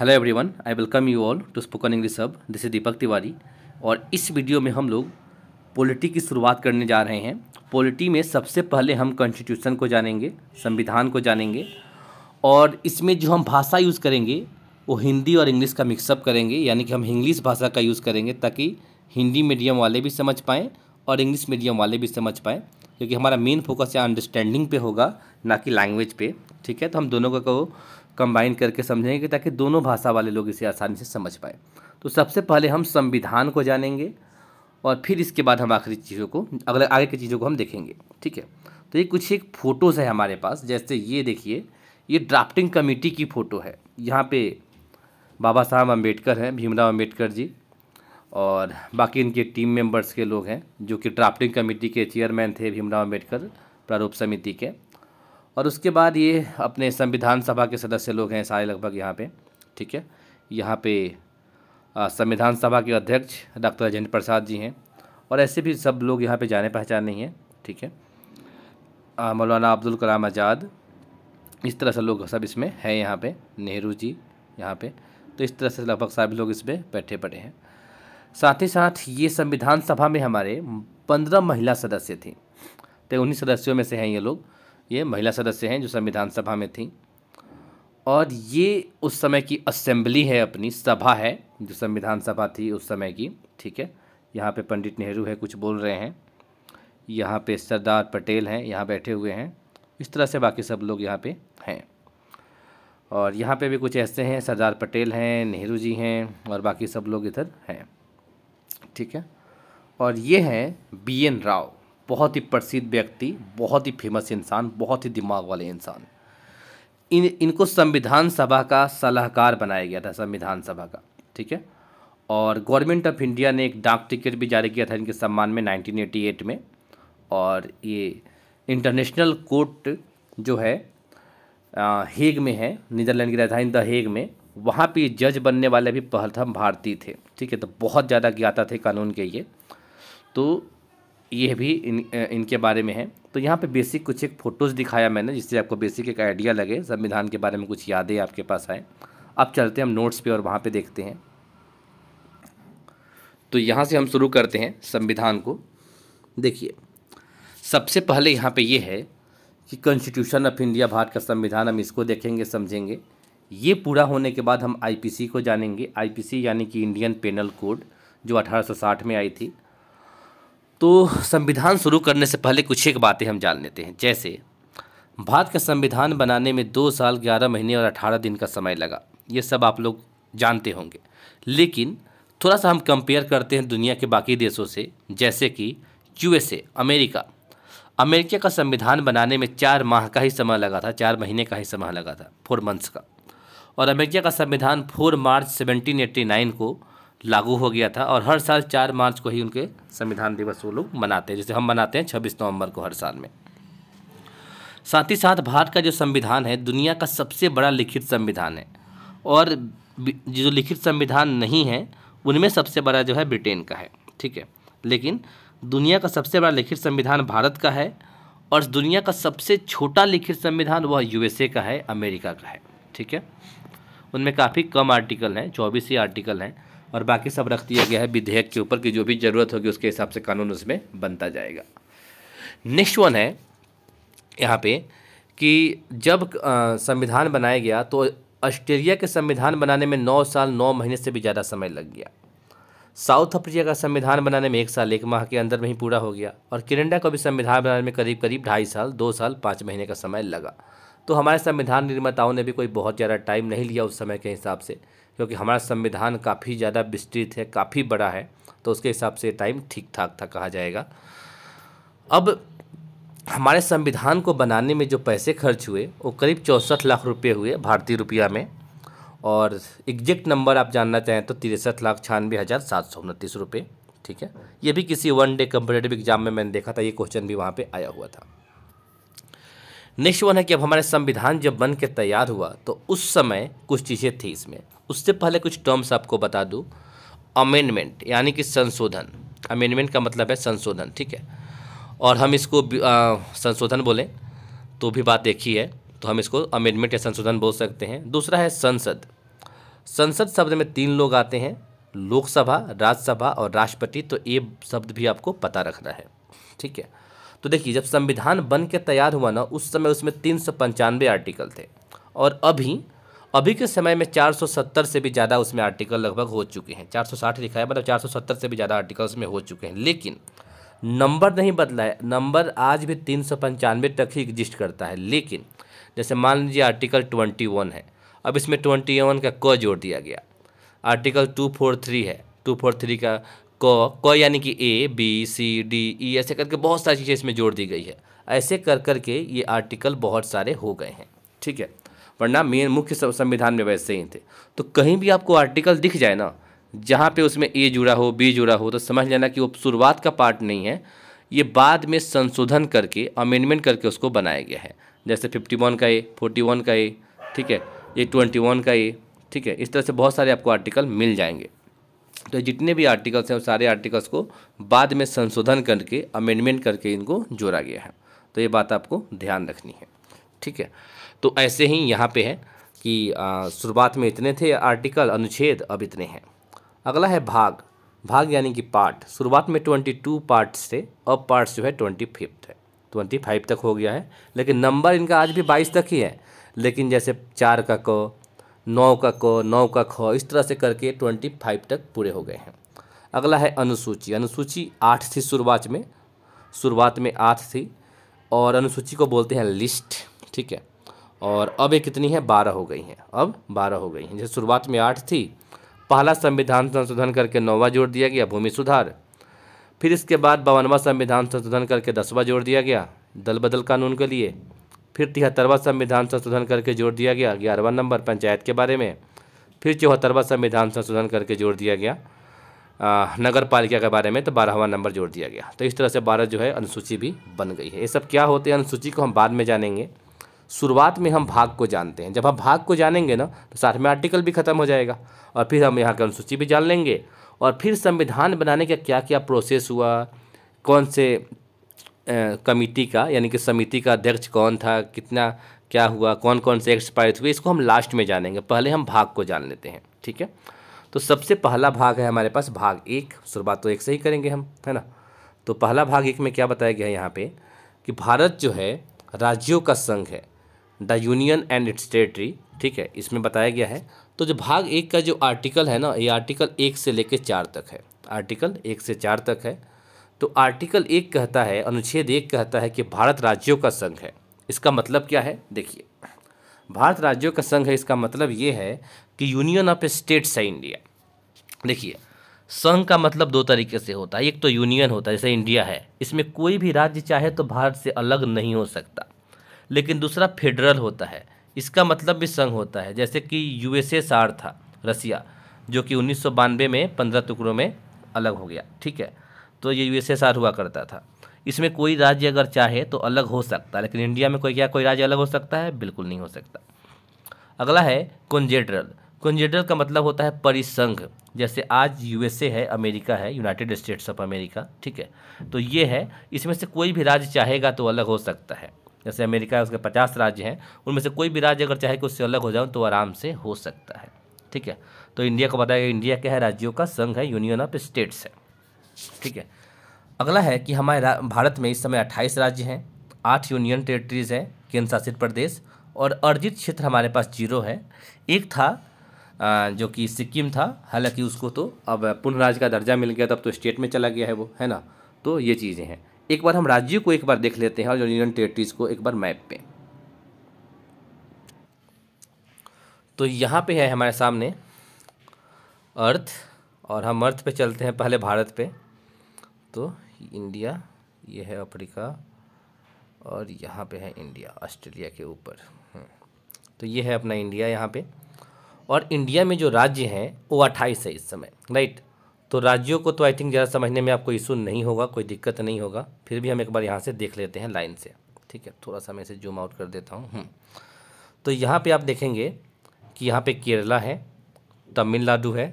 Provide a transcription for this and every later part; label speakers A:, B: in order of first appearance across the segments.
A: Hello everyone I welcome you all to spoken English hub this is Deepak Tiwari और इस video में हम लोग पॉलिटी की शुरुआत करने जा रहे हैं पॉलिटी में सबसे पहले हम कॉन्स्टिट्यूशन को जानेंगे संविधान को जानेंगे और इसमें जो हम भाषा यूज़ करेंगे वो हिंदी और इंग्लिश का मिक्सअप करेंगे यानी कि हम इंग्लिश भाषा का यूज़ करेंगे ताकि हिंदी मीडियम वाले भी समझ पाएँ और इंग्लिश मीडियम वाले भी समझ पाएँ क्योंकि हमारा मेन फोकस यहाँ अंडरस्टैंडिंग पे होगा ना कि लैंग्वेज पे ठीक है तो हम दोनों का को कंबाइन करके समझेंगे ताकि दोनों भाषा वाले लोग इसे आसानी से समझ पाए तो सबसे पहले हम संविधान को जानेंगे और फिर इसके बाद हम आखिरी चीज़ों को अगले आगे की चीज़ों को हम देखेंगे ठीक है तो ये कुछ एक फ़ोटोज़ है हमारे पास जैसे ये देखिए ये ड्राफ्टिंग कमेटी की फ़ोटो है यहाँ पे बाबा साहब अम्बेडकर हैं भीमराव अम्बेडकर जी और बाकी इनके टीम मेंबर्स के लोग हैं जो कि ड्राफ्टिंग कमेटी के चेयरमैन थे भीमराव अम्बेडकर प्रारूप समिति के और उसके बाद ये अपने संविधान सभा के सदस्य लोग हैं सारे लगभग यहाँ पे ठीक है यहाँ पे संविधान सभा के अध्यक्ष डॉक्टर राजेंद्र प्रसाद जी हैं और ऐसे भी सब लोग यहाँ पे जाने पहचाने नहीं हैं ठीक है मौलाना अब्दुल कलाम आज़ाद इस तरह से लोग सब इसमें हैं यहाँ पे नेहरू जी यहाँ पे तो इस तरह से लगभग सारे लोग इसमें बैठे पड़े हैं साथ ही साथ ये संविधान सभा में हमारे पंद्रह महिला सदस्य थी तो उन्हीं सदस्यों में से हैं ये लोग ये महिला सदस्य हैं जो संविधान सभा में थी और ये उस समय की असेंबली है अपनी सभा है जो संविधान सभा थी उस समय की ठीक है यहाँ पे पंडित नेहरू है कुछ बोल रहे हैं यहाँ पे सरदार पटेल हैं यहाँ बैठे हुए हैं इस तरह से बाकी सब लोग यहाँ पे हैं और यहाँ पे भी कुछ ऐसे हैं सरदार पटेल हैं नेहरू जी हैं और बाकी सब लोग इधर हैं ठीक है और ये हैं बी एन राव बहुत ही प्रसिद्ध व्यक्ति बहुत ही फेमस इंसान बहुत ही दिमाग वाले इंसान इन इनको संविधान सभा का सलाहकार बनाया गया था संविधान सभा का ठीक है और गवर्नमेंट ऑफ इंडिया ने एक डाक टिकट भी जारी किया था इनके सम्मान में 1988 में और ये इंटरनेशनल कोर्ट जो है आ, हेग में है नीदरलैंड की राजधानी द हेग में वहाँ पे जज बनने वाले भी प्रथम भारतीय थे ठीक है तो बहुत ज़्यादा ज्ञाता थे कानून के ये तो ये भी इन इनके बारे में है तो यहाँ पे बेसिक कुछ एक फ़ोटोज़ दिखाया मैंने जिससे आपको बेसिक एक आइडिया लगे संविधान के बारे में कुछ यादें आपके पास आए अब चलते हैं हम नोट्स पे और वहाँ पे देखते हैं तो यहाँ से हम शुरू करते हैं संविधान को देखिए सबसे पहले यहाँ पे ये यह है कि कॉन्स्टिट्यूशन ऑफ इंडिया भारत का संविधान हम इसको देखेंगे समझेंगे ये पूरा होने के बाद हम आई को जानेंगे आई यानी कि इंडियन पेनल कोड जो अठारह में आई थी तो संविधान शुरू करने से पहले कुछ एक बातें हम जान लेते हैं जैसे भारत का संविधान बनाने में दो साल ग्यारह महीने और अठारह दिन का समय लगा ये सब आप लोग जानते होंगे लेकिन थोड़ा सा हम कंपेयर करते हैं दुनिया के बाकी देशों से जैसे कि यूएसए अमेरिका अमेरिका का संविधान बनाने में चार माह का ही समय लगा था चार महीने का ही समय लगा था फोर मंथ्स का और अमेरिका का संविधान four March seventeen eighty nine को लागू हो गया था और हर साल चार मार्च को ही उनके संविधान दिवस वो लोग मनाते हैं जैसे हम मनाते हैं छब्बीस नवंबर को हर साल में साथ ही साथ भारत का जो संविधान है दुनिया का सबसे बड़ा लिखित संविधान है और जो लिखित संविधान नहीं है उनमें सबसे बड़ा जो है ब्रिटेन का है ठीक है लेकिन दुनिया का सबसे बड़ा लिखित संविधान भारत का है और दुनिया का सबसे छोटा लिखित संविधान वह यूएसए का है अमेरिका का है ठीक है उनमें काफ़ी कम आर्टिकल हैं चौबीस ही आर्टिकल हैं और बाकी सब रख दिया गया है विधेयक के ऊपर की जो भी ज़रूरत होगी उसके हिसाब से कानून उसमें बनता जाएगा नेक्स्ट वन है यहाँ पे कि जब संविधान बनाया गया तो ऑस्ट्रेलिया के संविधान बनाने में नौ साल नौ महीने से भी ज़्यादा समय लग गया साउथ अफ्रीका का संविधान बनाने में एक साल एक माह के अंदर में ही पूरा हो गया और कैनेडा का भी संविधान बनाने में करीब करीब ढाई साल दो साल पाँच महीने का समय लगा तो हमारे संविधान निर्माताओं ने भी कोई बहुत ज़्यादा टाइम नहीं लिया उस समय के हिसाब से क्योंकि हमारा संविधान काफ़ी ज़्यादा विस्तृत है काफ़ी बड़ा है तो उसके हिसाब से टाइम ठीक ठाक था कहा जाएगा अब हमारे संविधान को बनाने में जो पैसे खर्च हुए वो करीब चौंसठ लाख रुपये हुए भारतीय रुपया में और एग्जैक्ट नंबर आप जानना चाहें तो तिरसठ लाख छियानवे हज़ार सात सौ उनतीस रुपये ठीक है ये भी किसी वन डे कंपटेटिव एग्जाम में मैंने देखा था ये क्वेश्चन भी वहाँ पे आया हुआ था नेक्स्ट वन है कि अब हमारे संविधान जब बन के तैयार हुआ तो उस समय कुछ चीज़ें थी इसमें उससे पहले कुछ टर्म्स आपको बता दूँ अमेंडमेंट यानी कि संशोधन अमेंडमेंट का मतलब है संशोधन ठीक है और हम इसको आ, संशोधन बोलें तो भी बात एक ही है तो हम इसको अमेंडमेंट या संशोधन बोल सकते हैं दूसरा है संसद संसद शब्द में तीन लोग आते हैं लोकसभा राज्यसभा और राष्ट्रपति तो ये शब्द भी आपको पता रखना है ठीक है तो देखिए जब संविधान बन के तैयार हुआ ना उस समय उसमें तीन सौ पंचानवे आर्टिकल थे और अभी अभी के समय में 470 से भी ज़्यादा उसमें आर्टिकल लगभग हो चुके हैं 460 लिखा है मतलब 470 से भी ज़्यादा आर्टिकल उसमें हो चुके हैं लेकिन नंबर नहीं बदला है नंबर आज भी तीन तक ही एग्जिस्ट करता है लेकिन जैसे मान लीजिए आर्टिकल 21 है अब इसमें ट्वेंटी का क जोड़ दिया गया आर्टिकल टू है टू का क क यानी कि A B C D E ऐसे करके बहुत सारी चीज़ें इसमें जोड़ दी गई है ऐसे कर कर के ये आर्टिकल बहुत सारे हो गए हैं ठीक है वरना मेन मुख्य संविधान में वैसे ही थे तो कहीं भी आपको आर्टिकल दिख जाए ना जहाँ पे उसमें ए जुड़ा हो बी जुड़ा हो तो समझ लेना कि वो शुरुआत का पार्ट नहीं है ये बाद में संशोधन करके अमेंडमेंट करके उसको बनाया गया है जैसे फिफ्टी वन का ए फोर्टी वन का ए ठीक है ये ट्वेंटी वन का ए ठीक है इस तरह से बहुत सारे आपको आर्टिकल मिल जाएंगे तो जितने भी आर्टिकल्स हैं सारे आर्टिकल्स को बाद में संशोधन करके अमेंडमेंट करके इनको जोड़ा गया है तो ये बात आपको ध्यान रखनी है ठीक है तो ऐसे ही यहाँ पे है कि शुरुआत में इतने थे आर्टिकल अनुच्छेद अब इतने हैं अगला है भाग भाग यानी कि पार्ट शुरुआत में ट्वेंटी टू पार्ट्स थे अब पार्ट्स जो है ट्वेंटी फिफ्थ है ट्वेंटी फाइव तक हो गया है लेकिन नंबर इनका आज भी बाईस तक ही है लेकिन जैसे चार का क नौ का क नौ का ख इस तरह से करके ट्वेंटी फाइव तक पूरे हो गए हैं अगला है अनुसूची अनुसूची आठ थी शुरुआत में शुरुआत में आठ थी और अनुसूची को बोलते हैं लिस्ट ठीक है और अब ये कितनी है बारह हो गई हैं अब बारह हो गई हैं जैसे शुरुआत में आठ थी पहला संविधान संशोधन करके नौवा जोड़ दिया गया भूमि सुधार फिर इसके बाद बावनवा संविधान संशोधन करके दसवा जोड़ दिया गया दल बदल कानून के लिए फिर तिहत्तरवा संविधान संशोधन करके जोड़ दिया गया ग्यारहवा नंबर पंचायत के बारे में फिर चौहत्तरवा संविधान संशोधन करके जोड़ दिया गया नगर पालिका के बारे में तो बारहवा नंबर जोड़ दिया गया तो इस तरह से बारह जो है अनुसूची भी बन गई है ये सब क्या होते हैं अनुसूची को हम बाद में जानेंगे शुरुआत में हम भाग को जानते हैं जब हम भाग को जानेंगे ना तो साथ में आर्टिकल भी खत्म हो जाएगा और फिर हम यहाँ की अनुसूची भी जान लेंगे और फिर संविधान बनाने का क्या क्या प्रोसेस हुआ कौन से कमिटी का यानी कि समिति का अध्यक्ष कौन था कितना क्या हुआ कौन कौन से एक्ट पारित हुए इसको हम लास्ट में जानेंगे पहले हम भाग को जान लेते हैं ठीक है तो सबसे पहला भाग है हमारे पास भाग एक शुरुआत तो एक से ही करेंगे हम है ना तो पहला भाग एक में क्या बताया गया है यहाँ पे कि भारत जो है राज्यों का संघ है the union and its territory ठीक है इसमें बताया गया है तो जो भाग एक का जो आर्टिकल है ना ये आर्टिकल एक से लेकर चार तक है आर्टिकल एक से चार तक है तो आर्टिकल एक कहता है अनुच्छेद एक कहता है कि भारत राज्यों का संघ है इसका मतलब क्या है देखिए भारत राज्यों का संघ है इसका मतलब ये है कि यूनियन ऑफ स्टेट्स है इंडिया देखिए संघ का मतलब दो तरीके से होता है एक तो यूनियन होता है जैसे इंडिया है इसमें कोई भी राज्य चाहे तो भारत से अलग नहीं हो सकता लेकिन दूसरा फेडरल होता है इसका मतलब भी संघ होता है जैसे कि यूएसएसआर था रसिया जो कि उन्नीस में पंद्रह टुकड़ों में अलग हो गया ठीक है तो ये यू हुआ करता था इसमें कोई राज्य अगर चाहे तो अलग हो सकता है लेकिन इंडिया में कोई क्या कोई राज्य अलग हो सकता है बिल्कुल नहीं हो सकता अगला है कॉन्जेडरल कॉन्जेडरल का मतलब होता है परिसंघ जैसे आज यूएसए है अमेरिका है यूनाइटेड स्टेट्स ऑफ अमेरिका ठीक है तो ये है इसमें से कोई भी राज्य चाहेगा तो अलग हो सकता है जैसे अमेरिका है उसके पचास राज्य हैं उनमें से कोई भी राज्य अगर चाहे कि उससे अलग हो जाऊँ तो आराम से हो सकता है ठीक है तो इंडिया को बताया इंडिया क्या है राज्यों का संघ है यूनियन ऑफ स्टेट्स है ठीक है अगला है कि हमारे भारत में इस समय अट्ठाईस राज्य हैं आठ यूनियन टेरिटरीज़ हैं केंद्र शासित प्रदेश और अर्जित क्षेत्र हमारे पास जीरो है एक था जो कि सिक्किम था हालांकि उसको तो अब पूर्ण राज्य का दर्जा मिल गया तब तो स्टेट में चला गया है वो है ना तो ये चीज़ें हैं एक बार हम राज्य को एक बार देख लेते हैं और यूनियन टेरिटरीज को एक बार मैप पे तो यहाँ पे है हमारे सामने अर्थ और हम अर्थ पे चलते हैं पहले भारत पे तो इंडिया ये है अफ्रीका और यहाँ पे है इंडिया ऑस्ट्रेलिया के ऊपर हम्म। तो ये है अपना इंडिया यहाँ पे और इंडिया में जो राज्य हैं वो अट्ठाईस है इस समय राइट तो राज्यों को तो आई थिंक ज़्यादा समझने में आपको इशू नहीं होगा कोई दिक्कत नहीं होगा फिर भी हम एक बार यहाँ से देख लेते हैं लाइन से ठीक है थोड़ा सा मैं इसे जूम आउट कर देता हूँ हम्म। तो यहाँ पे आप देखेंगे कि यहाँ पे केरला है तमिलनाडु है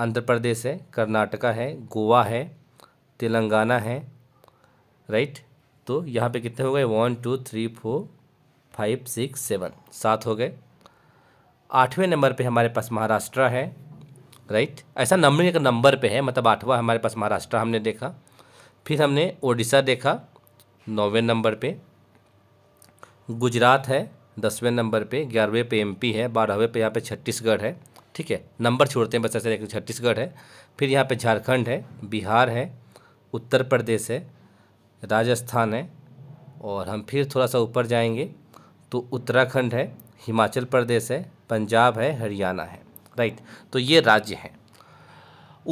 A: आंध्र प्रदेश है कर्नाटका है गोवा है तेलंगाना है राइट तो यहाँ पे कितने हो गए one two three four five six seven सात हो गए आठवें नंबर पे हमारे पास महाराष्ट्र है राइट ऐसा नंबर एक नंबर पे है मतलब आठवा हमारे पास महाराष्ट्र हमने देखा फिर हमने ओडिशा देखा नौवें नंबर पे गुजरात है दसवें नंबर पे ग्यारहवें पे एमपी है बारहवें पे यहाँ पे छत्तीसगढ़ है ठीक है नंबर छोड़ते हैं बस ऐसे लेकिन छत्तीसगढ़ है फिर यहाँ पे झारखंड है बिहार है उत्तर प्रदेश है राजस्थान है और हम फिर थोड़ा सा ऊपर जाएंगे तो उत्तराखंड है हिमाचल प्रदेश है पंजाब है हरियाणा है राइट तो ये राज्य हैं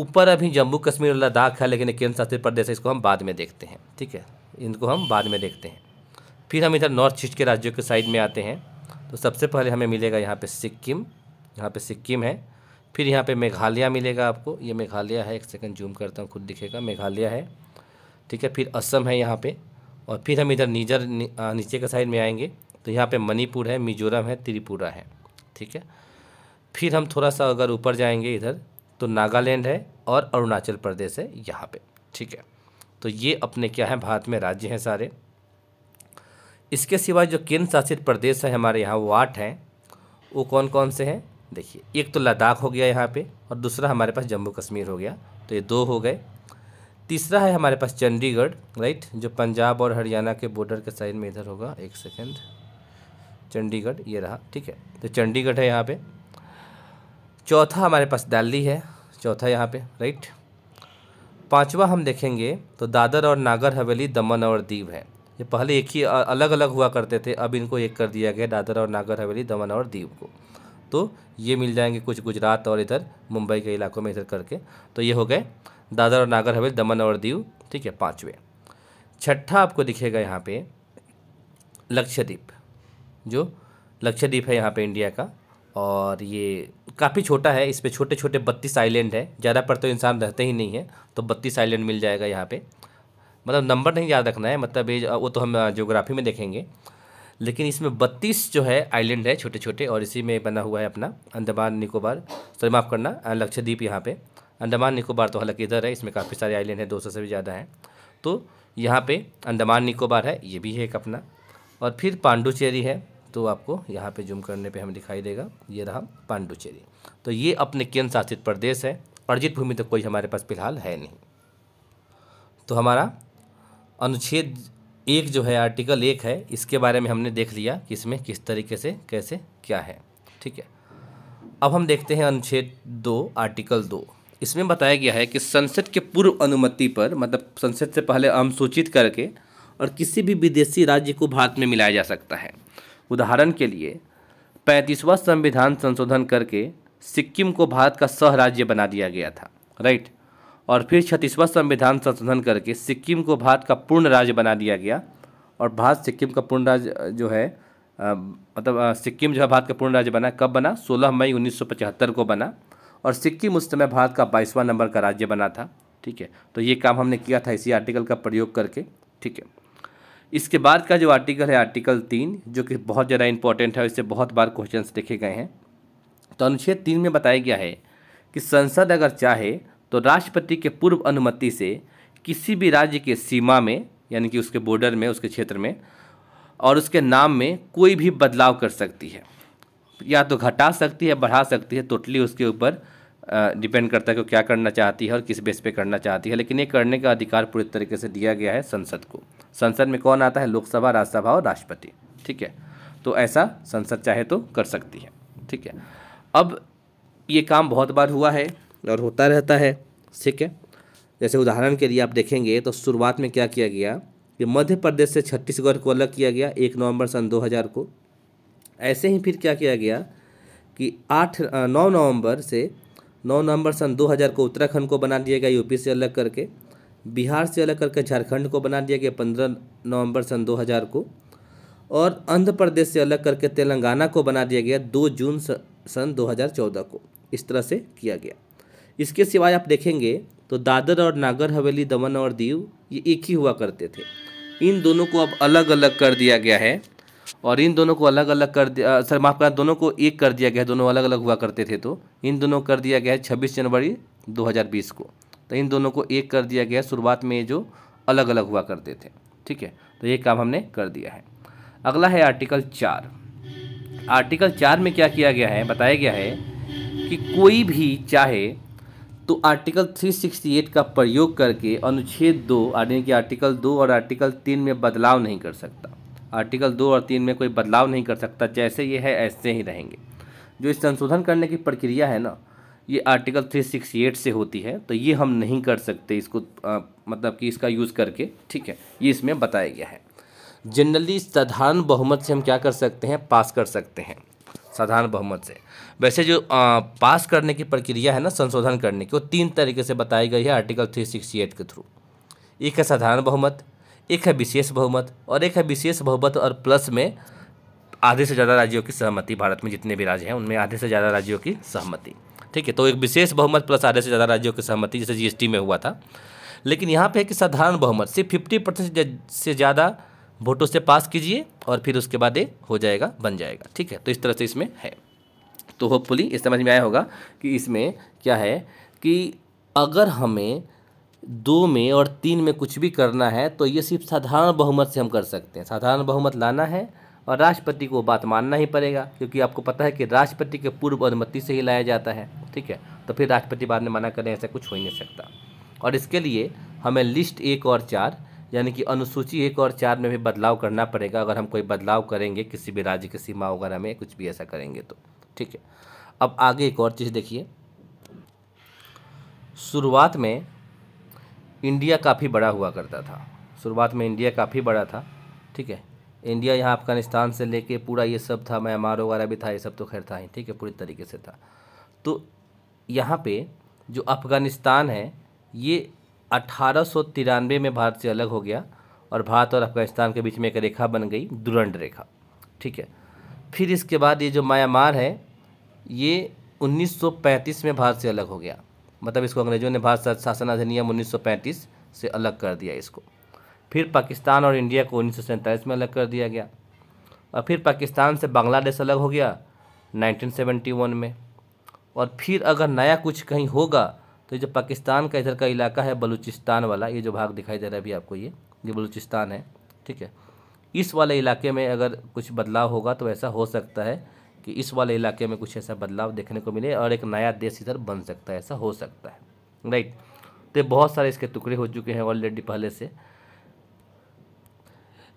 A: ऊपर अभी जम्मू कश्मीर और लद्दाख है लेकिन केंद्र शासित प्रदेश है इसको हम बाद में देखते हैं ठीक है इनको हम बाद में देखते हैं फिर हम इधर नॉर्थ ईस्ट के राज्यों के साइड में आते हैं तो सबसे पहले हमें मिलेगा यहाँ पे सिक्किम यहाँ पे सिक्किम है फिर यहाँ पे मेघालय मिलेगा आपको ये मेघालय है एक सेकंड जूम करता हूँ खुद दिखेगा मेघालय है ठीक है फिर असम है यहाँ पे और फिर हम इधर नीजर नीचे के साइड में आएंगे तो यहाँ पे मणिपुर है मिजोरम है त्रिपुरा है ठीक है फिर हम थोड़ा सा अगर ऊपर जाएंगे इधर तो नागालैंड है और अरुणाचल प्रदेश है यहाँ पे ठीक है तो ये अपने क्या है भारत में राज्य हैं सारे इसके सिवा जो केंद्र शासित प्रदेश है हमारे यहाँ वो आठ हैं वो कौन कौन से हैं देखिए एक तो लद्दाख हो गया यहाँ पे और दूसरा हमारे पास जम्मू कश्मीर हो गया तो ये दो हो गए तीसरा है हमारे पास चंडीगढ़ राइट जो पंजाब और हरियाणा के बॉर्डर के साइड में इधर होगा एक सेकेंड चंडीगढ़ ये रहा ठीक है तो चंडीगढ़ है यहाँ पर चौथा हमारे पास दिल्ली है चौथा यहाँ पे राइट पांचवा हम देखेंगे तो दादर और नागर हवेली दमन और दीव है ये पहले एक ही अलग अलग हुआ करते थे अब इनको एक कर दिया गया दादर और नागर हवेली दमन और दीव को तो ये मिल जाएंगे कुछ गुजरात और इधर मुंबई के इलाकों में इधर करके तो ये हो गए दादर और नागर हवेली दमन और दीव ठीक है पाँचवें छठा आपको दिखेगा यहाँ पे लक्षद्वीप जो लक्षद्वीप है यहाँ पे इंडिया का और ये काफ़ी छोटा है इस पर छोटे छोटे बत्तीस आइलैंड है ज़्यादा पर तो इंसान रहते ही नहीं है तो बत्तीस आइलैंड मिल जाएगा यहाँ पे मतलब नंबर नहीं याद रखना है मतलब ये वो तो हम जोग्राफ़ी में देखेंगे लेकिन इसमें बत्तीस जो है आइलैंड है छोटे छोटे और इसी में बना हुआ है अपना अंडमान निकोबार सॉरी माफ़ करना लक्षद्वीप यहाँ पर अंडमान निकोबार तो हालांकि इधर है इसमें काफ़ी सारे आइलैंड हैं दो सौ से भी ज़्यादा हैं तो यहाँ पर अंडमान निकोबार है ये भी है एक अपना और फिर पांडुचेरी है तो आपको यहाँ पे जूम करने पे हमें दिखाई देगा ये रहा पांडुचेरी तो ये अपने केंद्र शासित प्रदेश है अर्जित भूमि तो कोई हमारे पास फिलहाल है नहीं तो हमारा अनुच्छेद एक जो है आर्टिकल एक है इसके बारे में हमने देख लिया कि इसमें किस तरीके से कैसे क्या है ठीक है अब हम देखते हैं अनुच्छेद दो आर्टिकल दो इसमें बताया गया है कि संसद के पूर्व अनुमति पर मतलब संसद से पहले अनुसूचित करके और किसी भी विदेशी राज्य को भारत में मिलाया जा सकता है उदाहरण के लिए पैंतीसवां संविधान संशोधन करके सिक्किम को भारत का सह राज्य बना दिया गया था राइट और फिर छत्तीसवां संविधान संशोधन करके सिक्किम को भारत का पूर्ण राज्य बना दिया गया और भारत सिक्किम का पूर्ण राज्य जो है मतलब सिक्किम जो है भारत का पूर्ण राज्य बना कब बना 16 मई 1975 को बना और सिक्किम उस समय भारत का बाईसवां नंबर का राज्य बना था ठीक है तो ये काम हमने किया था इसी आर्टिकल का प्रयोग करके ठीक है इसके बाद का जो आर्टिकल है आर्टिकल तीन जो कि बहुत ज़्यादा इंपॉर्टेंट है इससे बहुत बार क्वेश्चन देखे गए हैं तो अनुच्छेद तीन में बताया गया है कि संसद अगर चाहे तो राष्ट्रपति के पूर्व अनुमति से किसी भी राज्य के सीमा में यानी कि उसके बॉर्डर में उसके क्षेत्र में और उसके नाम में कोई भी बदलाव कर सकती है या तो घटा सकती है बढ़ा सकती है टोटली उसके ऊपर डिपेंड करता है कि क्या करना चाहती है और किस बेस पे करना चाहती है लेकिन ये करने का अधिकार पूरी तरीके से दिया गया है संसद को संसद में कौन आता है लोकसभा राज्यसभा और राष्ट्रपति ठीक है तो ऐसा संसद चाहे तो कर सकती है ठीक है अब ये काम बहुत बार हुआ है और होता रहता है ठीक है जैसे उदाहरण के लिए आप देखेंगे तो शुरुआत में क्या किया गया कि मध्य प्रदेश से छत्तीसगढ़ को अलग किया गया एक नवंबर सन 2000 को ऐसे ही फिर क्या किया गया कि आठ नौ नवंबर से नौ नवंबर सन 2000 को उत्तराखंड को बना दिया गया यूपी से अलग करके बिहार से अलग करके झारखंड को बना दिया गया पंद्रह नवंबर सन 2000 को और आंध्र प्रदेश से अलग करके तेलंगाना को बना दिया गया दो जून सन 2014 को इस तरह से किया गया इसके सिवाय आप देखेंगे तो दादर और नागर हवेली दमन और दीव ये एक ही हुआ करते थे इन दोनों को अब अलग अलग कर दिया गया है और इन दोनों को अलग अलग कर दिया सर माफ करना दोनों को एक कर दिया गया है दोनों अलग अलग हुआ करते थे तो इन दोनों कर दिया गया है छब्बीस जनवरी 2020 को तो इन दोनों को एक कर दिया गया शुरुआत में ये जो अलग अलग हुआ करते थे ठीक है तो ये काम हमने कर दिया है अगला है आर्टिकल चार आर्टिकल चार में क्या किया गया है बताया गया है कि कोई भी चाहे तो आर्टिकल 368 का प्रयोग करके अनुच्छेद दो यानी कि आर्टिकल दो और आर्टिकल तीन में बदलाव नहीं कर सकता आर्टिकल दो और तीन में कोई बदलाव नहीं कर सकता जैसे ये है ऐसे ही रहेंगे जो इस संशोधन करने की प्रक्रिया है ना ये आर्टिकल थ्री सिक्स एट से होती है तो ये हम नहीं कर सकते इसको आ, मतलब कि इसका यूज़ करके ठीक है ये इसमें बताया गया है जनरली साधारण बहुमत से हम क्या कर सकते हैं पास कर सकते हैं साधारण बहुमत से वैसे जो आ, पास करने की प्रक्रिया है ना संशोधन करने की वो तीन तरीके से बताई गई है आर्टिकल थ्री सिक्सटी एट के थ्रू एक है साधारण बहुमत एक है विशेष बहुमत और एक है विशेष बहुमत और प्लस में आधे से ज़्यादा राज्यों की सहमति भारत में जितने भी राज्य हैं उनमें आधे से ज़्यादा राज्यों की सहमति ठीक है तो एक विशेष बहुमत प्लस आधे से ज़्यादा राज्यों की सहमति जैसे जीएसटी में हुआ था लेकिन यहाँ पे है कि साधारण बहुमत सिर्फ फिफ्टी परसेंट से ज़्यादा वोटों से पास कीजिए और फिर उसके बाद ये हो जाएगा बन जाएगा ठीक है तो इस तरह से इसमें है तो होपफुली इस समझ में आया होगा कि इसमें क्या है कि अगर हमें दो में और तीन में कुछ भी करना है तो ये सिर्फ साधारण बहुमत से हम कर सकते हैं साधारण बहुमत लाना है और राष्ट्रपति को बात मानना ही पड़ेगा क्योंकि आपको पता है कि राष्ट्रपति के पूर्व अनुमति से ही लाया जाता है ठीक है तो फिर राष्ट्रपति बाद में मना करें ऐसा कुछ हो ही नहीं सकता और इसके लिए हमें लिस्ट एक और चार यानी कि अनुसूची एक और चार में भी बदलाव करना पड़ेगा अगर हम कोई बदलाव करेंगे किसी भी राज्य की सीमा वगैरह में कुछ भी ऐसा करेंगे तो ठीक है अब आगे एक और चीज़ देखिए शुरुआत में इंडिया काफ़ी बड़ा हुआ करता था शुरुआत में इंडिया काफ़ी बड़ा था ठीक है इंडिया यहाँ अफगानिस्तान से लेके पूरा ये सब था म्यांमार वगैरह भी था ये सब तो खैर था ही ठीक है पूरी तरीके से था तो यहाँ पे जो अफ़गानिस्तान है ये अठारह में भारत से अलग हो गया और भारत और अफगानिस्तान के बीच में एक रेखा बन गई दुरंड रेखा ठीक है फिर इसके बाद ये जो म्यांमार है ये 1935 में भारत से अलग हो गया मतलब इसको अंग्रेज़ों ने भारत शासन अधिनियम 1935 से अलग कर दिया इसको फिर पाकिस्तान और इंडिया को उन्नीस में अलग कर दिया गया और फिर पाकिस्तान से बांग्लादेश अलग हो गया 1971 में और फिर अगर नया कुछ कहीं होगा तो जो पाकिस्तान का इधर का इलाका है बलूचिस्तान वाला ये जो भाग दिखाई दे रहा है अभी आपको ये ये बलूचिस्तान है ठीक है इस वाले इलाके में अगर कुछ बदलाव होगा तो ऐसा हो सकता है कि इस वाले इलाके में कुछ ऐसा बदलाव देखने को मिले और एक नया देश इधर बन सकता है ऐसा हो सकता है राइट तो बहुत सारे इसके टुकड़े हो चुके हैं ऑलरेडी पहले से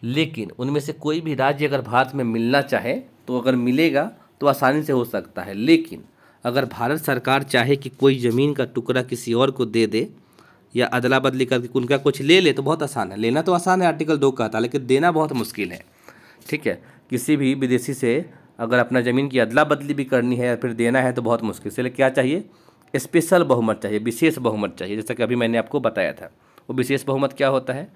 A: लेकिन उनमें से कोई भी राज्य अगर भारत में मिलना चाहे तो अगर मिलेगा तो आसानी से हो सकता है लेकिन अगर भारत सरकार चाहे कि कोई ज़मीन का टुकड़ा किसी और को दे दे या अदला बदली करके उनका कुछ ले ले तो बहुत आसान है लेना तो आसान है आर्टिकल दो का था लेकिन देना बहुत मुश्किल है ठीक है किसी भी विदेशी से अगर अपना ज़मीन की अदला बदली भी करनी है या फिर देना है तो बहुत मुश्किल से क्या चाहिए स्पेशल बहुमत चाहिए विशेष बहुमत चाहिए जैसा कि अभी मैंने आपको बताया था वो विशेष बहुमत क्या होता है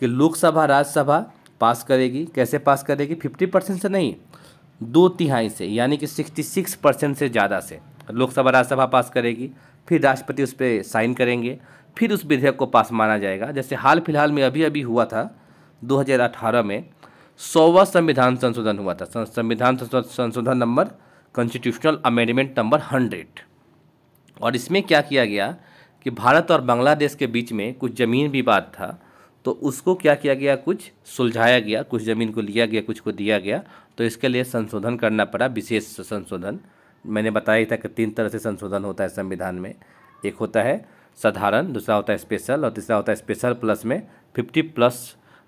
A: कि लोकसभा राज्यसभा पास करेगी कैसे पास करेगी फिफ्टी परसेंट से नहीं दो तिहाई से यानी कि सिक्सटी सिक्स परसेंट से ज़्यादा से लोकसभा राज्यसभा पास करेगी फिर राष्ट्रपति उस पर साइन करेंगे फिर उस विधेयक को पास माना जाएगा जैसे हाल फिलहाल में अभी अभी हुआ था 2018 में सौवा संविधान संशोधन हुआ था संविधान संशोधन number constitutional amendment number hundred और इसमें क्या किया गया कि भारत और बांग्लादेश के बीच में कुछ ज़मीन विवाद था तो उसको क्या किया गया कुछ सुलझाया गया कुछ ज़मीन को लिया गया कुछ को दिया गया तो इसके लिए संशोधन करना पड़ा विशेष संशोधन मैंने बताया था कि तीन तरह से संशोधन होता है संविधान में एक होता है साधारण दूसरा होता है स्पेशल और तीसरा होता है स्पेशल प्लस में फिफ्टी प्लस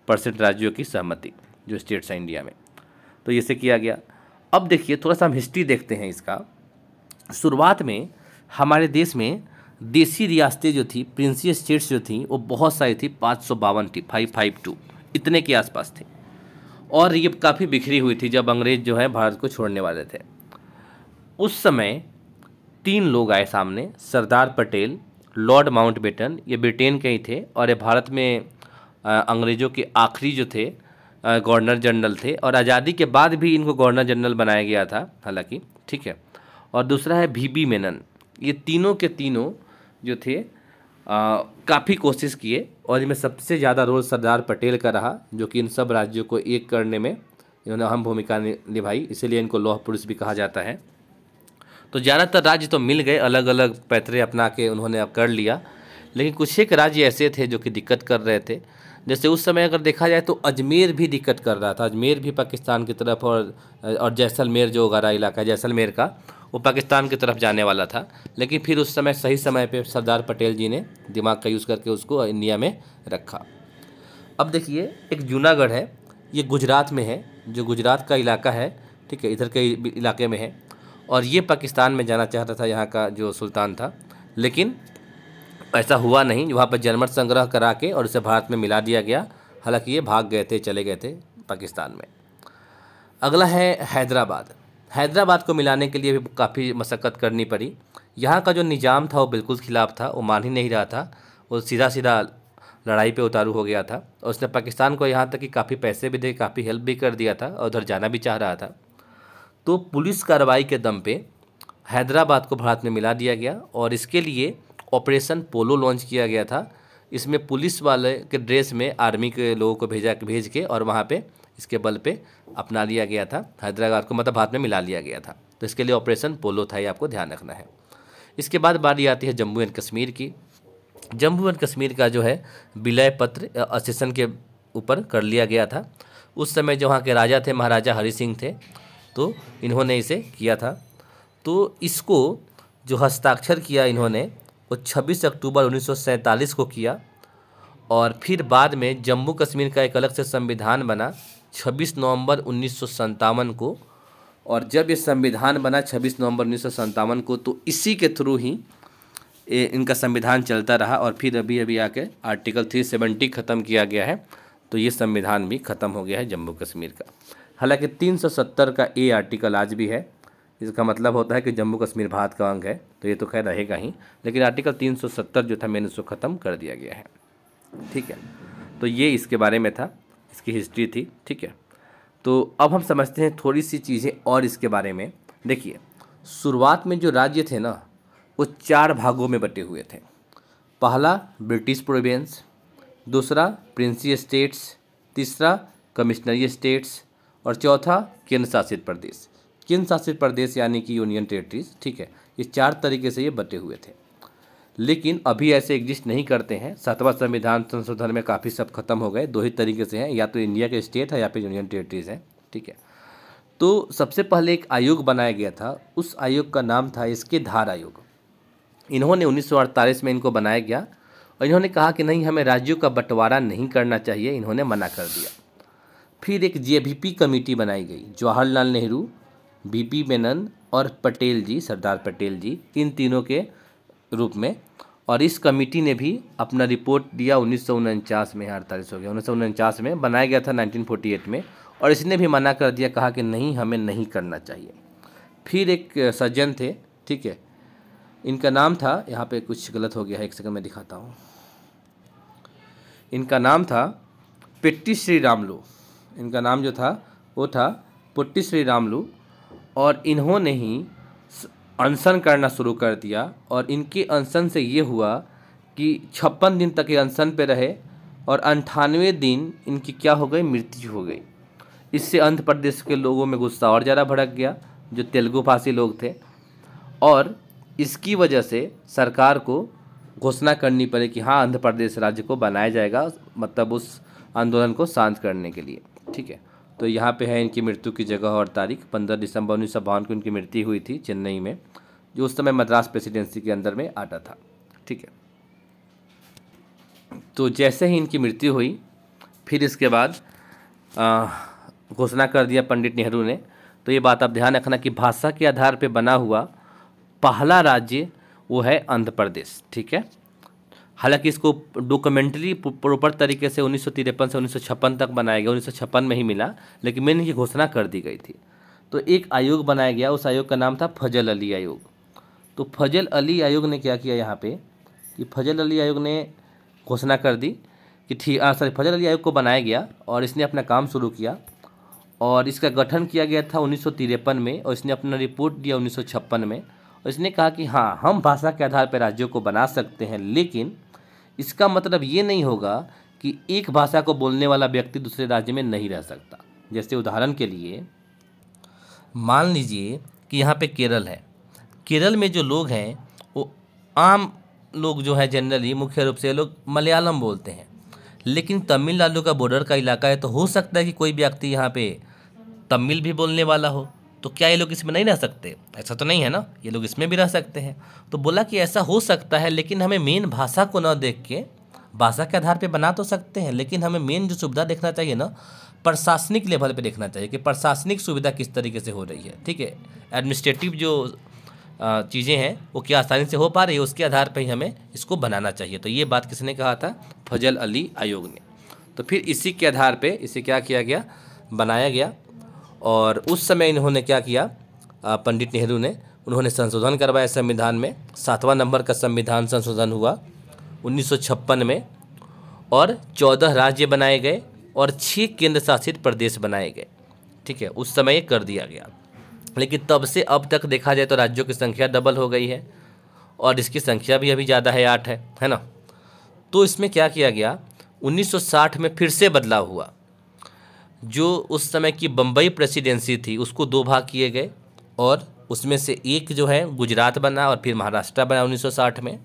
A: परसेंट राज्यों की सहमति जो स्टेट्स हैं इंडिया में तो इसे किया गया अब देखिए थोड़ा सा हम हिस्ट्री देखते हैं इसका शुरुआत में हमारे देश में देसी रियासतें जो थी प्रिंसी स्टेट्स जो थी वो बहुत सारी थी पाँच सौ बावन थी फाइव फाइव टू इतने के आसपास थी और ये काफ़ी बिखरी हुई थी जब अंग्रेज़ जो है भारत को छोड़ने वाले थे उस समय तीन लोग आए सामने सरदार पटेल लॉर्ड माउंटबेटन ये ब्रिटेन के ही थे और ये भारत में अंग्रेज़ों के आखिरी जो थे गवर्नर जनरल थे और आज़ादी के बाद भी इनको गवर्नर जनरल बनाया गया था हालांकि ठीक है और दूसरा है बी मेनन ये तीनों के तीनों जो थे काफ़ी कोशिश किए और इनमें सबसे ज़्यादा रोल सरदार पटेल का रहा जो कि इन सब राज्यों को एक करने में इन्होंने अहम भूमिका निभाई इसीलिए इनको लौह पुरुष भी कहा जाता है तो ज़्यादातर राज्य तो मिल गए अलग अलग पैतरे अपना के उन्होंने अब कर लिया लेकिन कुछ एक राज्य ऐसे थे जो कि दिक्कत कर रहे थे जैसे उस समय अगर देखा जाए तो अजमेर भी दिक्कत कर रहा था अजमेर भी पाकिस्तान की तरफ और और जैसलमेर जो वगैरह इलाका है जैसलमेर का वो पाकिस्तान की तरफ जाने वाला था लेकिन फिर उस समय सही समय पे सरदार पटेल जी ने दिमाग का यूज़ करके उसको इंडिया में रखा अब देखिए एक जूनागढ़ है ये गुजरात में है जो गुजरात का इलाका है ठीक है इधर के इलाके में है और ये पाकिस्तान में जाना चाहता था यहाँ का जो सुल्तान था लेकिन ऐसा हुआ नहीं वहाँ पर जनमत संग्रह करा के और उसे भारत में मिला दिया गया हालांकि ये भाग गए थे चले गए थे पाकिस्तान में अगला है हैदराबाद हैदराबाद को मिलाने के लिए भी काफ़ी मशक्क़त करनी पड़ी यहाँ का जो निज़ाम था वो बिल्कुल ख़िलाफ़ था वो मान ही नहीं रहा था वो सीधा सीधा लड़ाई पे उतारू हो गया था और उसने पाकिस्तान को यहाँ तक कि काफ़ी पैसे भी दे काफ़ी हेल्प भी कर दिया था और उधर जाना भी चाह रहा था तो पुलिस कार्रवाई के दम पे हैदराबाद को भारत में मिला दिया गया और इसके लिए ऑपरेशन पोलो लॉन्च किया गया था इसमें पुलिस वाले के ड्रेस में आर्मी के लोगों को भेजा भेज के और वहाँ पर इसके बल पे अपना लिया गया था हैदराबाद को मतलब भारत में मिला लिया गया था तो इसके लिए ऑपरेशन पोलो था ये आपको ध्यान रखना है इसके बाद बारी आती है जम्मू एंड कश्मीर की जम्मू एंड कश्मीर का जो है विलय पत्र असेसन के ऊपर कर लिया गया था उस समय जो वहाँ के राजा थे महाराजा हरि सिंह थे तो इन्होंने इसे किया था तो इसको जो हस्ताक्षर किया इन्होंने वो 26 अक्टूबर उन्नीस को किया और फिर बाद में जम्मू कश्मीर का एक अलग से संविधान बना 26 नवंबर उन्नीस को और जब ये संविधान बना 26 नवंबर उन्नीस को तो इसी के थ्रू ही ए, इनका संविधान चलता रहा और फिर अभी अभी आके आर्टिकल 370 ख़त्म किया गया है तो ये संविधान भी ख़त्म हो गया है जम्मू कश्मीर का हालांकि 370 का ए आर्टिकल आज भी है इसका मतलब होता है कि जम्मू कश्मीर भारत का अंग है तो ये तो खैर रहेगा ही लेकिन आर्टिकल 370 जो था मैंने उसको ख़त्म कर दिया गया है ठीक है तो ये इसके बारे में था इसकी हिस्ट्री थी ठीक है तो अब हम समझते हैं थोड़ी सी चीज़ें और इसके बारे में देखिए शुरुआत में जो राज्य थे ना वो चार भागों में बटे हुए थे पहला ब्रिटिश प्रोविंस दूसरा प्रिंसी स्टेट्स तीसरा कमिश्नरी स्टेट्स और चौथा केंद्र शासित प्रदेश केंद्र शासित प्रदेश यानी कि यूनियन टेरेटरीज ठीक है इस चार तरीके से ये बटे हुए थे लेकिन अभी ऐसे एग्जिस्ट नहीं करते हैं सातवां संविधान संशोधन में काफ़ी सब खत्म हो गए दो ही तरीके से हैं या तो इंडिया के स्टेट है या फिर यूनियन टेरेटरीज हैं ठीक है तो सबसे पहले एक आयोग बनाया गया था उस आयोग का नाम था इसके धार आयोग इन्होंने उन्नीस में इनको बनाया गया और इन्होंने कहा कि नहीं हमें राज्यों का बंटवारा नहीं करना चाहिए इन्होंने मना कर दिया फिर एक जे कमेटी बनाई गई जवाहरलाल नेहरू पी मेनन और पटेल जी सरदार पटेल जी इन तीनों के रूप में और इस कमेटी ने भी अपना रिपोर्ट दिया उन्नीस में अड़तालीस हो गया उन्नीस में बनाया गया था 1948 में और इसने भी मना कर दिया कहा कि नहीं हमें नहीं करना चाहिए फिर एक सज्जन थे ठीक है इनका नाम था यहाँ पे कुछ गलत हो गया है एक सेकंड मैं दिखाता हूँ इनका नाम था पिट्टी श्री रामलू इनका नाम जो था वो था पुट्टी श्री रामलू और इन्होंने ही अनशन करना शुरू कर दिया और इनके अनशन से ये हुआ कि छप्पन दिन तक ये अनशन पे रहे और अंठानवे दिन इनकी क्या हो गई मृत्यु हो गई इससे आंध्र प्रदेश के लोगों में गुस्सा और ज़्यादा भड़क गया जो तेलुगु भाषी लोग थे और इसकी वजह से सरकार को घोषणा करनी पड़े कि हाँ आंध्र प्रदेश राज्य को बनाया जाएगा मतलब उस आंदोलन को शांत करने के लिए ठीक है तो यहाँ पे है इनकी मृत्यु की जगह और तारीख पंद्रह दिसंबर उन्नीस को इनकी मृत्यु हुई थी चेन्नई में जो उस समय मद्रास प्रेसिडेंसी के अंदर में आता था ठीक है तो जैसे ही इनकी मृत्यु हुई फिर इसके बाद घोषणा कर दिया पंडित नेहरू ने तो ये बात आप ध्यान रखना कि भाषा के आधार पर बना हुआ पहला राज्य वो है आंध्र प्रदेश ठीक है हालांकि इसको डॉक्यूमेंट्री प्रॉपर तरीके से उन्नीस से उन्नीस तक बनाया गया उन्नीस में ही मिला लेकिन मैंने ये घोषणा कर दी गई थी तो एक आयोग बनाया गया उस आयोग का नाम था फजल अली आयोग तो फजल अली आयोग ने क्या किया यहाँ पे कि फजल अली आयोग ने घोषणा कर दी कि ठीक सॉरी हाँ, फजल अली आयोग को बनाया गया और इसने अपना काम शुरू किया और इसका गठन किया गया था उन्नीस में और इसने अपना रिपोर्ट दिया उन्नीस में और इसने कहा कि हाँ हम भाषा के आधार पर राज्यों को बना सकते हैं लेकिन इसका मतलब ये नहीं होगा कि एक भाषा को बोलने वाला व्यक्ति दूसरे राज्य में नहीं रह सकता जैसे उदाहरण के लिए मान लीजिए कि यहाँ पे केरल है केरल में जो लोग हैं वो आम लोग जो है जनरली मुख्य रूप से लोग मलयालम बोलते हैं लेकिन तमिलनाडु का बॉर्डर का इलाका है तो हो सकता है कि कोई व्यक्ति यहाँ पे तमिल भी बोलने वाला हो तो क्या ये लोग इसमें नहीं रह सकते ऐसा तो नहीं है ना ये लोग इसमें भी रह सकते हैं तो बोला कि ऐसा हो सकता है लेकिन हमें मेन भाषा को ना देख के भाषा के आधार पर बना तो सकते हैं लेकिन हमें मेन जो सुविधा देखना चाहिए ना प्रशासनिक लेवल पे देखना चाहिए कि प्रशासनिक सुविधा किस तरीके से हो रही है ठीक है एडमिनिस्ट्रेटिव जो चीज़ें हैं वो क्या आसानी से हो पा रही है उसके आधार पर ही हमें इसको बनाना चाहिए तो ये बात किसने कहा था फजल अली आयोग ने तो फिर इसी के आधार पर इसे क्या किया गया बनाया गया और उस समय इन्होंने क्या किया पंडित नेहरू ने उन्होंने संशोधन करवाया संविधान में सातवां नंबर का संविधान संशोधन हुआ 1956 में और 14 राज्य बनाए गए और छः केंद्र शासित प्रदेश बनाए गए ठीक है उस समय ये कर दिया गया लेकिन तब से अब तक देखा जाए तो राज्यों की संख्या डबल हो गई है और इसकी संख्या भी अभी ज़्यादा है आठ है है ना तो इसमें क्या किया गया 1960 में फिर से बदलाव हुआ जो उस समय की बम्बई प्रेसिडेंसी थी उसको दो भाग किए गए और उसमें से एक जो है गुजरात बना और फिर महाराष्ट्र बना 1960 में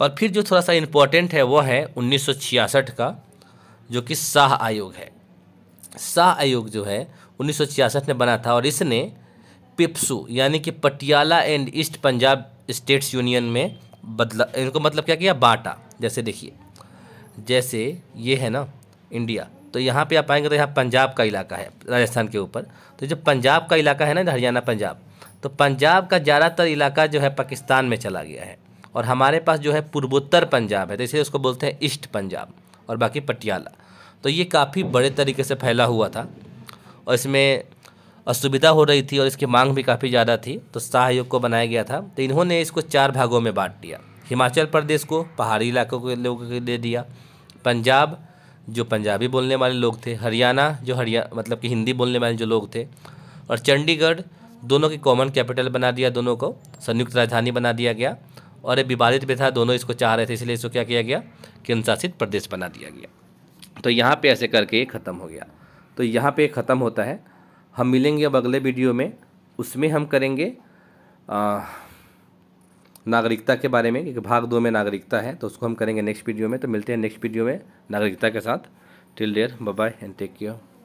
A: और फिर जो थोड़ा सा इम्पोर्टेंट है वह है 1966 का जो कि शाह आयोग है शाह आयोग जो है 1966 में बना था और इसने पिप्सू यानी कि Patiala and east Punjab states union में बदला इनको मतलब क्या किया बाटा जैसे देखिए जैसे ये है ना इंडिया तो यहाँ पे आप आएंगे तो यहाँ पंजाब का इलाका है राजस्थान के ऊपर तो जो पंजाब का इलाका है ना हरियाणा पंजाब तो पंजाब का ज़्यादातर इलाका जो है पाकिस्तान में चला गया है और हमारे पास जो है पूर्वोत्तर पंजाब है तो इसलिए उसको बोलते हैं ईस्ट पंजाब और बाकी पटियाला तो ये काफ़ी बड़े तरीके से फैला हुआ था और इसमें असुविधा हो रही थी और इसकी मांग भी काफ़ी ज़्यादा थी तो सहयोग को बनाया गया था तो इन्होंने इसको चार भागों में बांट दिया हिमाचल प्रदेश को पहाड़ी इलाकों के लोगों के दे दिया पंजाब जो पंजाबी बोलने वाले लोग थे हरियाणा जो हरिया मतलब कि हिंदी बोलने वाले जो लोग थे और चंडीगढ़ दोनों की कॉमन कैपिटल बना दिया दोनों को संयुक्त राजधानी बना दिया गया और ये विवादित भी था दोनों इसको चाह रहे थे इसलिए इसको क्या किया गया केंद्रशासित प्रदेश बना दिया गया तो यहाँ पे ऐसे करके ये ख़त्म हो गया तो यहाँ पे ख़त्म होता है हम मिलेंगे अब अगले वीडियो में उसमें हम करेंगे आ, नागरिकता के बारे में क्योंकि भाग दो में नागरिकता है तो उसको हम करेंगे नेक्स्ट वीडियो में तो मिलते हैं नेक्स्ट वीडियो में नागरिकता के साथ till then bye and take care